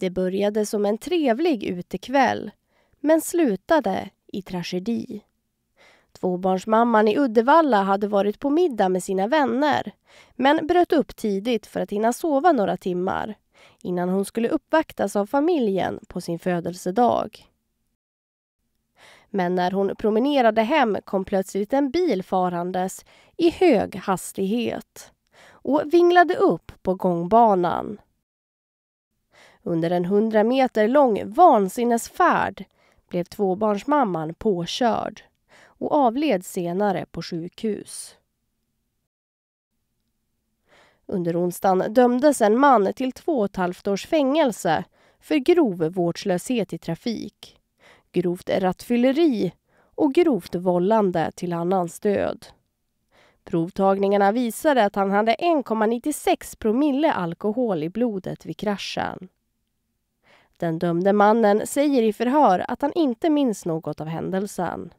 Det började som en trevlig utekväll men slutade i tragedi. Tvåbarnsmamman i Uddevalla hade varit på middag med sina vänner men bröt upp tidigt för att hinna sova några timmar innan hon skulle uppvaktas av familjen på sin födelsedag. Men när hon promenerade hem kom plötsligt en bil farandes i hög hastighet och vinglade upp på gångbanan. Under en hundra meter lång vansinnesfärd blev tvåbarnsmamman påkörd och avled senare på sjukhus. Under onsdagen dömdes en man till två och ett halvt års fängelse för grov vårdslöshet i trafik, grovt rattfylleri och grovt vållande till annans död. Provtagningarna visade att han hade 1,96 promille alkohol i blodet vid kraschen. Den dömde mannen säger i förhör att han inte minns något av händelsen.